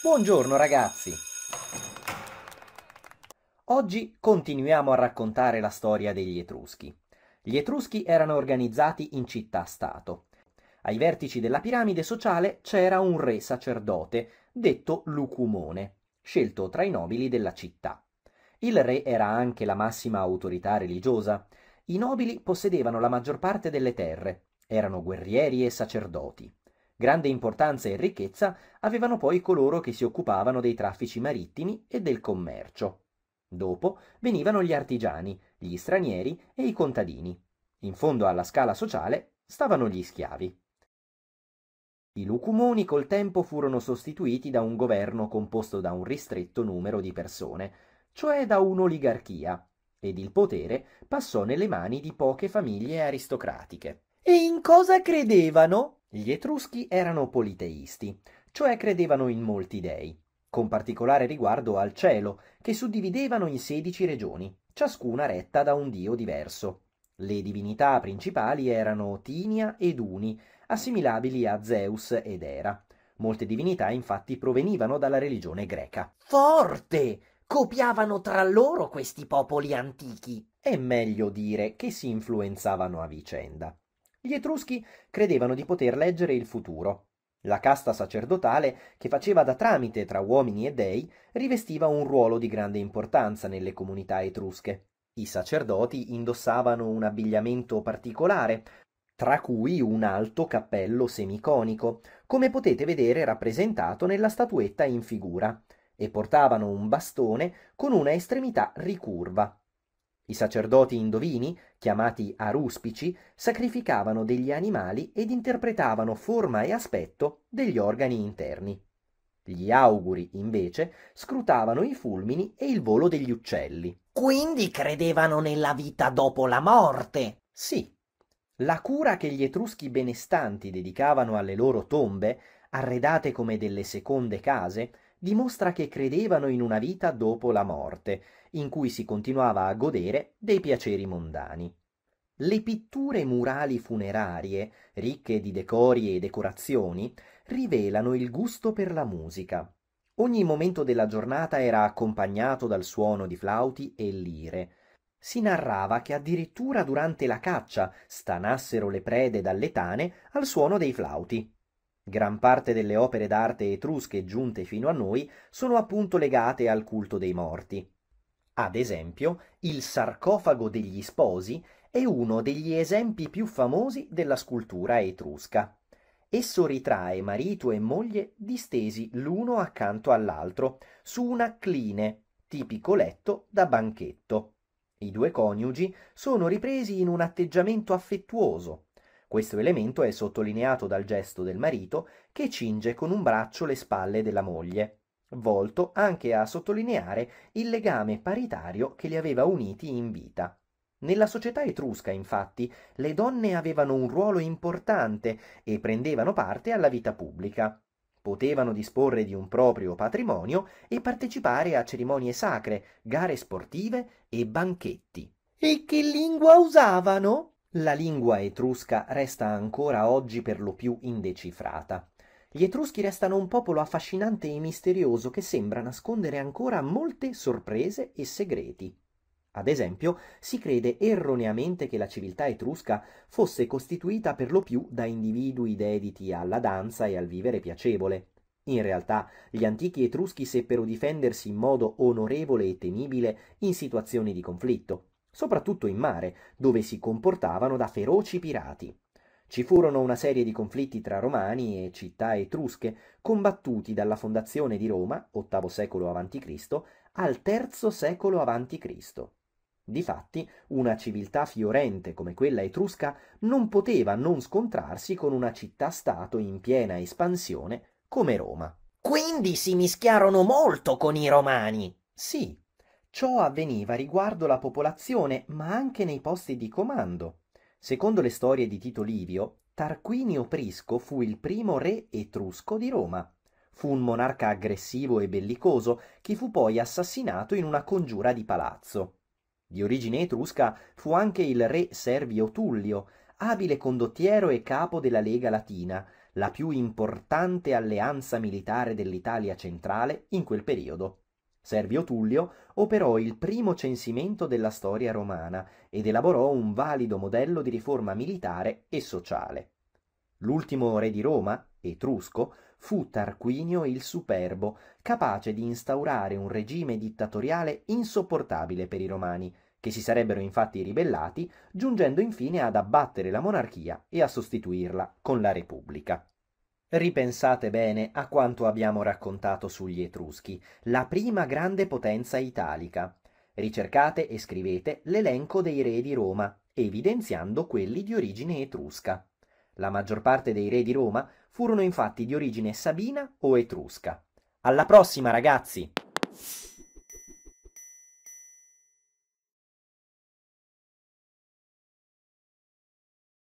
Buongiorno ragazzi! Oggi continuiamo a raccontare la storia degli Etruschi. Gli Etruschi erano organizzati in città-stato. Ai vertici della piramide sociale c'era un re sacerdote, detto Lucumone, scelto tra i nobili della città. Il re era anche la massima autorità religiosa. I nobili possedevano la maggior parte delle terre, erano guerrieri e sacerdoti. Grande importanza e ricchezza avevano poi coloro che si occupavano dei traffici marittimi e del commercio. Dopo venivano gli artigiani, gli stranieri e i contadini. In fondo alla scala sociale stavano gli schiavi. I lucumoni col tempo furono sostituiti da un governo composto da un ristretto numero di persone, cioè da un'oligarchia, ed il potere passò nelle mani di poche famiglie aristocratiche. E in cosa credevano? Gli Etruschi erano politeisti, cioè credevano in molti dei, con particolare riguardo al cielo, che suddividevano in sedici regioni, ciascuna retta da un dio diverso. Le divinità principali erano Tinia ed Uni, assimilabili a Zeus ed Era. Molte divinità infatti provenivano dalla religione greca. Forte! Copiavano tra loro questi popoli antichi. È meglio dire che si influenzavano a vicenda. Gli Etruschi credevano di poter leggere il futuro. La casta sacerdotale, che faceva da tramite tra uomini e dei, rivestiva un ruolo di grande importanza nelle comunità etrusche. I sacerdoti indossavano un abbigliamento particolare, tra cui un alto cappello semiconico, come potete vedere rappresentato nella statuetta in figura, e portavano un bastone con una estremità ricurva, i sacerdoti indovini, chiamati aruspici, sacrificavano degli animali ed interpretavano forma e aspetto degli organi interni. Gli auguri, invece, scrutavano i fulmini e il volo degli uccelli. Quindi credevano nella vita dopo la morte. Sì. La cura che gli etruschi benestanti dedicavano alle loro tombe, arredate come delle seconde case, dimostra che credevano in una vita dopo la morte, in cui si continuava a godere dei piaceri mondani. Le pitture murali funerarie, ricche di decori e decorazioni, rivelano il gusto per la musica. Ogni momento della giornata era accompagnato dal suono di flauti e lire. Si narrava che addirittura durante la caccia stanassero le prede dalle tane al suono dei flauti. Gran parte delle opere d'arte etrusche giunte fino a noi sono appunto legate al culto dei morti. Ad esempio, il sarcofago degli sposi è uno degli esempi più famosi della scultura etrusca. Esso ritrae marito e moglie distesi l'uno accanto all'altro su una cline, tipico letto da banchetto. I due coniugi sono ripresi in un atteggiamento affettuoso, questo elemento è sottolineato dal gesto del marito che cinge con un braccio le spalle della moglie, volto anche a sottolineare il legame paritario che li aveva uniti in vita. Nella società etrusca, infatti, le donne avevano un ruolo importante e prendevano parte alla vita pubblica. Potevano disporre di un proprio patrimonio e partecipare a cerimonie sacre, gare sportive e banchetti. E che lingua usavano? La lingua etrusca resta ancora oggi per lo più indecifrata. Gli Etruschi restano un popolo affascinante e misterioso che sembra nascondere ancora molte sorprese e segreti. Ad esempio, si crede erroneamente che la civiltà etrusca fosse costituita per lo più da individui dediti alla danza e al vivere piacevole. In realtà, gli antichi etruschi seppero difendersi in modo onorevole e temibile in situazioni di conflitto soprattutto in mare, dove si comportavano da feroci pirati. Ci furono una serie di conflitti tra romani e città etrusche, combattuti dalla fondazione di Roma, VIII secolo a.C., al III secolo a.C. Difatti, una civiltà fiorente come quella etrusca non poteva non scontrarsi con una città-stato in piena espansione come Roma. Quindi si mischiarono molto con i romani. Sì, Ciò avveniva riguardo la popolazione, ma anche nei posti di comando. Secondo le storie di Tito Livio, Tarquinio Prisco fu il primo re etrusco di Roma. Fu un monarca aggressivo e bellicoso che fu poi assassinato in una congiura di palazzo. Di origine etrusca fu anche il re Servio Tullio, abile condottiero e capo della Lega Latina, la più importante alleanza militare dell'Italia centrale in quel periodo. Servio Tullio operò il primo censimento della storia romana ed elaborò un valido modello di riforma militare e sociale. L'ultimo re di Roma, Etrusco, fu Tarquinio il Superbo, capace di instaurare un regime dittatoriale insopportabile per i romani, che si sarebbero infatti ribellati, giungendo infine ad abbattere la monarchia e a sostituirla con la Repubblica. Ripensate bene a quanto abbiamo raccontato sugli Etruschi, la prima grande potenza italica. Ricercate e scrivete l'elenco dei re di Roma, evidenziando quelli di origine etrusca. La maggior parte dei re di Roma furono infatti di origine sabina o etrusca. Alla prossima ragazzi!